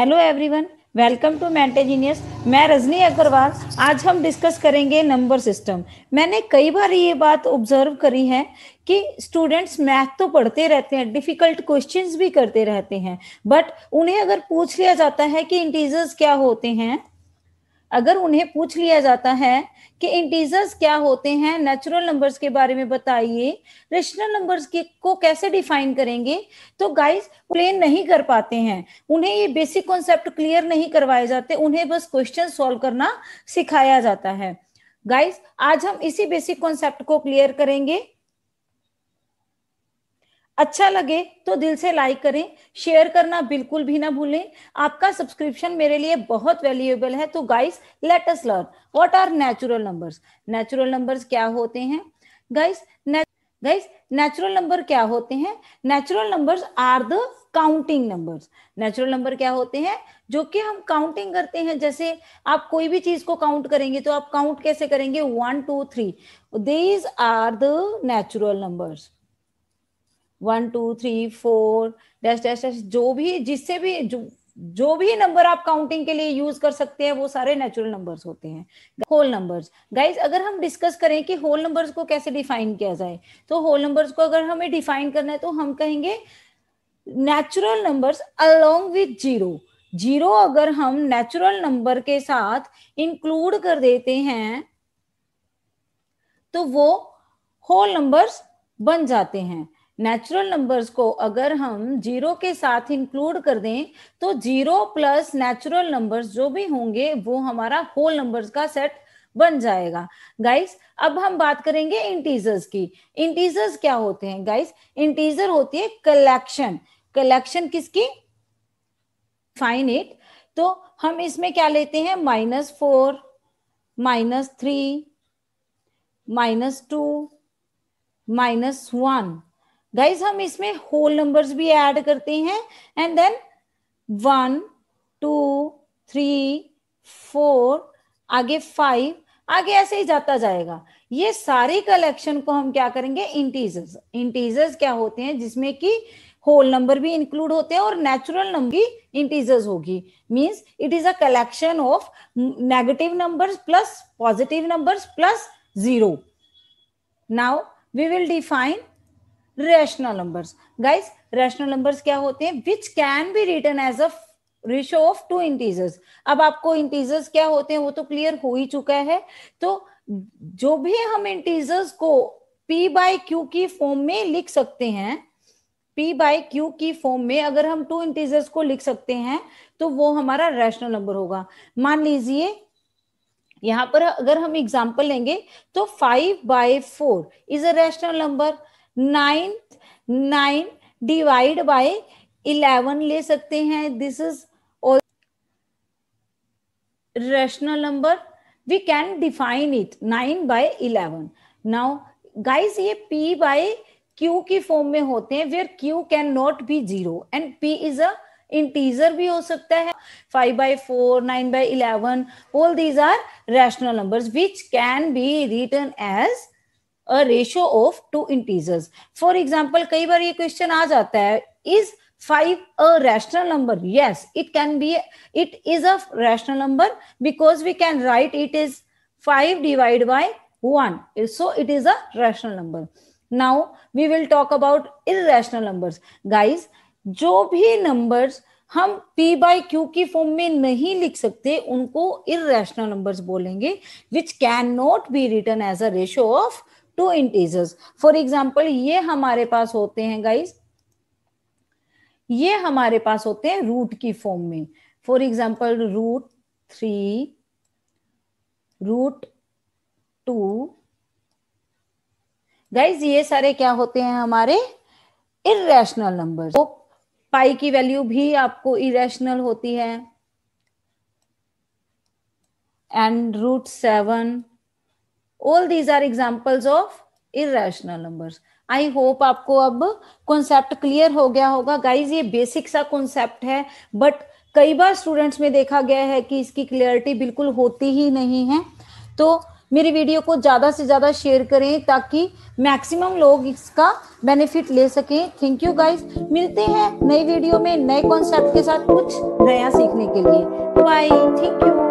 hello everyone welcome to मैंटेजीनियस genius मैं रजनी अग्रवाल आज हम डिस्कस करेंगे नंबर सिस्टम मैंने कई बार ये बात ऑब्जर्व करी है कि स्टूडेंट्स मैथ तो पढ़ते रहते हैं डिफिकल्ट क्वेश्चंस भी करते रहते हैं बट उन्हें अगर पूछ लिया जाता है कि इंटीजर्स क्या होते हैं अगर उन्हें पूछ लिया जाता है कि इंटीजर्स क्या होते हैं नेचुरल नंबर्स के बारे में बताइए रेशनल नंबर्स के को कैसे डिफाइन करेंगे तो गाइस प्लेन नहीं कर पाते हैं उन्हें ये बेसिक कॉन्सेप्ट क्लियर नहीं करवाए जाते उन्हें बस क्वेश्चन सॉल्व करना सिखाया जाता है गाइस आज हम इसी बेसिक कॉन्सेप्ट को क्लियर करेंगे अच्छा लगे तो दिल से लाइक करें शेयर करना बिल्कुल भी ना भूलें आपका सब्सक्रिप्शन मेरे लिए बहुत वैल्यूएबल है तो guys let us learn what are natural numbers natural numbers क्या होते हैं गाइस गाइस नेचुरल नंबर क्या होते हैं natural numbers are the counting numbers natural number क्या होते हैं जो कि हम काउंटिंग करते हैं जैसे आप कोई भी चीज को काउंट करेंगे तो आप काउंट कैसे करेंगे one two three these are the natural numbers one two three four dash dash dash जो भी जिससे भी जो जो भी नंबर आप काउंटिंग के लिए यूज कर सकते हैं वो सारे नेचुरल नंबर्स होते हैं होल नंबर्स गाइज अगर हम डिस्कस करें कि होल नंबर्स को कैसे डिफाइन किया जाए तो होल नंबर्स को अगर हमें डिफाइन करना है तो हम कहेंगे natural numbers along with zero zero अगर हम नेचुरल नंबर के साथ इंक्लूड कर देते हैं तो वो होल नंबर्स बन जाते हैं नेचुरल नंबर्स को अगर हम जीरो के साथ इंक्लूड कर दें तो जीरो प्लस नेचुरल नंबर्स जो भी होंगे वो हमारा होल नंबर्स का सेट बन जाएगा गाइस अब हम बात करेंगे इंटीजर्स की इंटीजर्स क्या होते हैं गाइस इंटीजर होती है कलेक्शन कलेक्शन किसकी फाइनेट तो हम इसमें क्या लेते हैं minus four minus three minus two minus one guys हम इसमें होल नंबर्स भी ऐड करते हैं and then one two three four आगे फाइव आगे ऐसे ही जाता जाएगा ये सारे कलेक्शन को हम क्या करेंगे इंटीजर्स इंटीजर्स क्या होते हैं जिसमें कि होल नंबर भी इंक्लूड होते हैं और नेचुरल नंबर भी इंटीजर्स होगी means it is a collection of negative numbers plus positive numbers plus zero now we will define rational numbers guys rational numbers क्या होते हैं which can be written as a ratio of two integers अब आपको integers क्या होते हैं वो तो क्लियर हो ही चुका है तो जो भी हम इंटीजर्स को p बाय q की फॉर्म में लिख सकते हैं p बाय q की फॉर्म में अगर हम टू इंटीजर्स को लिख सकते हैं तो वो हमारा रैशनल नंबर होगा मान लीजिए यहां पर अगर हम एग्जांपल लेंगे तो five by four is a rational number nine nine divide by eleven ले सकते हैं this is rational number we can define it nine by eleven now guys ये पी बाय क्यू की फॉर्म में होते हैं where Q can not be zero and P is a integer भी हो सकता है five by four nine by eleven all these are rational numbers which can be written as a ratio of two integers for example कई बार ये question आ जाता है is five a rational number yes it can be it is a rational number because we can write it is five divide by one so it is a rational number now we will talk about irrational number guys जो भी number हम p by Q की form में नहीं लिख सकते उनको irrational number बोलेंगे which can not be written as a ratio of two integers for example ये हमारे पास होते हैं गाइज ये हमारे पास होते हैं रूट की फॉर्म में for example root three root two guys ये सारे क्या होते हैं हमारे इेशनल नंबर तो पाई की वैल्यू भी आपको इेशनल होती है and root seven all these are examples of irrational number I hope आपको अब कॉन्सेप्ट क्लियर हो गया होगा गाइज ये बेसिक सा कॉन्सेप्ट है बट कई बार स्टूडेंट्स में देखा गया है कि इसकी क्लियरिटी बिल्कुल होती ही नहीं है तो मेरी वीडियो को ज़्यादा से ज़्यादा शेयर करें ताकि मैक्सिमम लोग इसका बेनिफिट ले सकें थैंक यू गाइस मिलते हैं नई वीडियो में नए कॉन्सेप्ट के साथ कुछ नया सीखने के लिए बाय थैंक यू